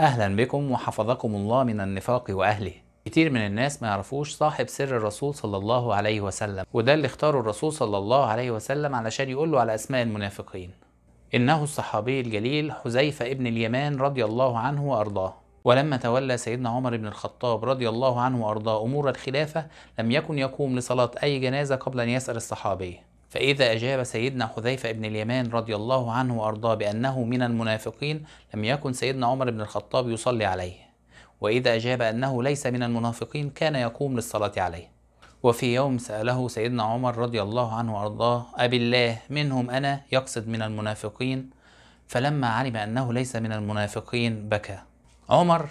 أهلا بكم وحفظكم الله من النفاق وأهله كتير من الناس ما يعرفوش صاحب سر الرسول صلى الله عليه وسلم وده اللي اختاره الرسول صلى الله عليه وسلم علشان يقول له على أسماء المنافقين إنه الصحابي الجليل حذيفة ابن اليمان رضي الله عنه وأرضاه ولما تولى سيدنا عمر بن الخطاب رضي الله عنه وأرضاه أمور الخلافة لم يكن يقوم لصلاة أي جنازة قبل أن يسأل الصحابي فإذا أجاب سيدنا حذيفة بن اليمان رضي الله عنه وأرضاه بأنه من المنافقين لم يكن سيدنا عمر بن الخطاب يصلي عليه وإذا أجاب أنه ليس من المنافقين كان يقوم للصلاة عليه وفي يوم سأله سيدنا عمر رضي الله عنه وأرضاه أبي الله منهم أنا يقصد من المنافقين فلما علم أنه ليس من المنافقين بكى عمر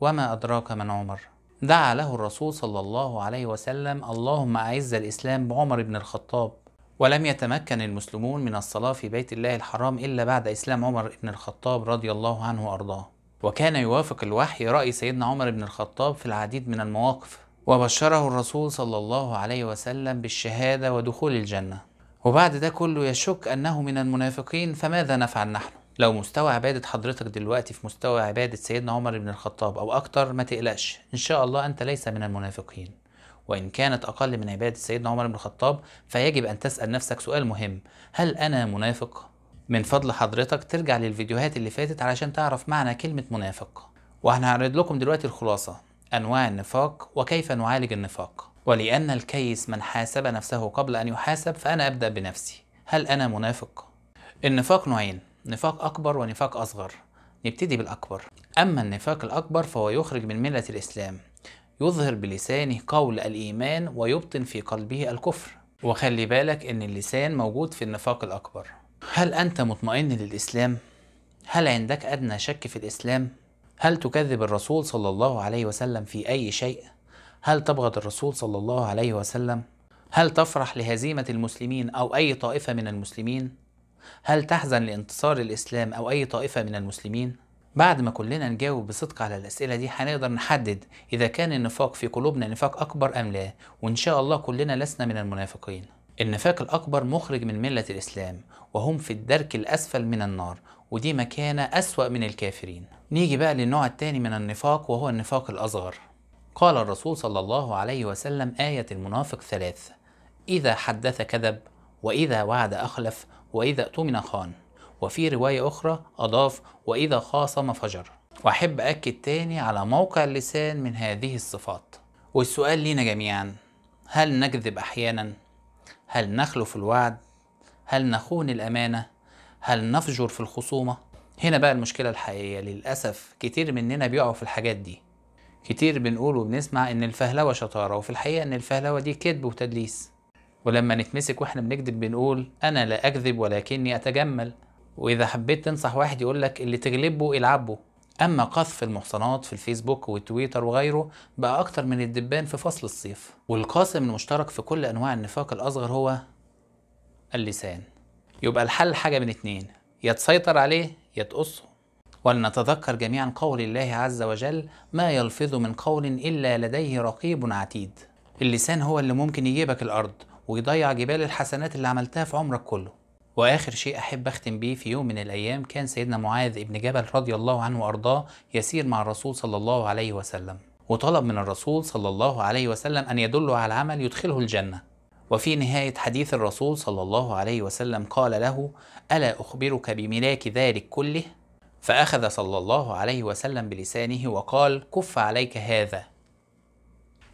وما أدراك من عمر دعا له الرسول صلى الله عليه وسلم اللهم أعز الإسلام بعمر بن الخطاب ولم يتمكن المسلمون من الصلاة في بيت الله الحرام إلا بعد إسلام عمر بن الخطاب رضي الله عنه وأرضاه وكان يوافق الوحي رأي سيدنا عمر بن الخطاب في العديد من المواقف وبشره الرسول صلى الله عليه وسلم بالشهادة ودخول الجنة وبعد ده كله يشك أنه من المنافقين فماذا نفعل نحن؟ لو مستوى عبادة حضرتك دلوقتي في مستوى عبادة سيدنا عمر بن الخطاب أو أكتر ما تقلقش إن شاء الله أنت ليس من المنافقين وإن كانت أقل من عبادة سيدنا عمر بن الخطاب فيجب أن تسأل نفسك سؤال مهم هل أنا منافق؟ من فضل حضرتك ترجع للفيديوهات اللي فاتت علشان تعرف معنى كلمة منافق وهنعرض لكم دلوقتي الخلاصة أنواع النفاق وكيف نعالج النفاق ولأن الكيس من حاسب نفسه قبل أن يحاسب فأنا أبدأ بنفسي هل أنا منافق؟ النفاق نوعين نفاق أكبر ونفاق أصغر نبتدي بالأكبر أما النفاق الأكبر فهو يخرج من ملة الإسلام يظهر بلسانه قول الإيمان ويبطن في قلبه الكفر وخلي بالك إن اللسان موجود في النفاق الأكبر هل أنت مطمئن للإسلام؟ هل عندك أدنى شك في الإسلام؟ هل تكذب الرسول صلى الله عليه وسلم في أي شيء؟ هل تبغض الرسول صلى الله عليه وسلم؟ هل تفرح لهزيمة المسلمين أو أي طائفة من المسلمين؟ هل تحزن لانتصار الإسلام أو أي طائفة من المسلمين؟ بعد ما كلنا نجاوب بصدق على الأسئلة دي هنقدر نحدد إذا كان النفاق في قلوبنا نفاق أكبر أم لا وإن شاء الله كلنا لسنا من المنافقين النفاق الأكبر مخرج من ملة الإسلام وهم في الدرك الأسفل من النار ودي مكانة أسوأ من الكافرين نيجي بقى للنوع الثاني من النفاق وهو النفاق الأصغر قال الرسول صلى الله عليه وسلم آية المنافق ثلاث إذا حدث كذب وإذا وعد أخلف وإذا اؤتمن خان وفي رواية أخرى أضاف وإذا خاصم فجر وأحب أكد تاني على موقع اللسان من هذه الصفات والسؤال لينا جميعا هل نكذب أحيانا؟ هل نخلف الوعد؟ هل نخون الأمانة؟ هل نفجر في الخصومة؟ هنا بقى المشكلة الحقيقية للأسف كتير مننا بيقعوا في الحاجات دي كتير بنقول وبنسمع إن الفهلوة شطارة وفي الحقيقة إن الفهلوة دي كذب وتدليس ولما نتمسك واحنا بنكذب بنقول أنا لا أكذب ولكني أتجمل واذا حبيت تنصح واحد يقول لك اللي تغلبه يلعبه اما قذف المحصنات في الفيسبوك والتويتر وغيره بقى اكتر من الدبان في فصل الصيف والقاسم المشترك في كل انواع النفاق الاصغر هو اللسان يبقى الحل حاجه من اتنين يا تسيطر عليه يا تقصه ولنتذكر جميعا قول الله عز وجل ما يلفظ من قول الا لديه رقيب عتيد اللسان هو اللي ممكن يجيبك الارض ويضيع جبال الحسنات اللي عملتها في عمرك كله وآخر شيء أحب أختم بيه في يوم من الأيام كان سيدنا معاذ ابن جبل رضي الله عنه وأرضاه يسير مع الرسول صلى الله عليه وسلم وطلب من الرسول صلى الله عليه وسلم أن يدله على عمل يدخله الجنة وفي نهاية حديث الرسول صلى الله عليه وسلم قال له ألا أخبرك بملاك ذلك كله؟ فأخذ صلى الله عليه وسلم بلسانه وقال كف عليك هذا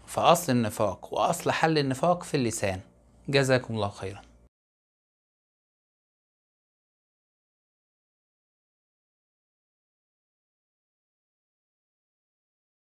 فأصل النفاق وأصل حل النفاق في اللسان جزاكم الله خيرا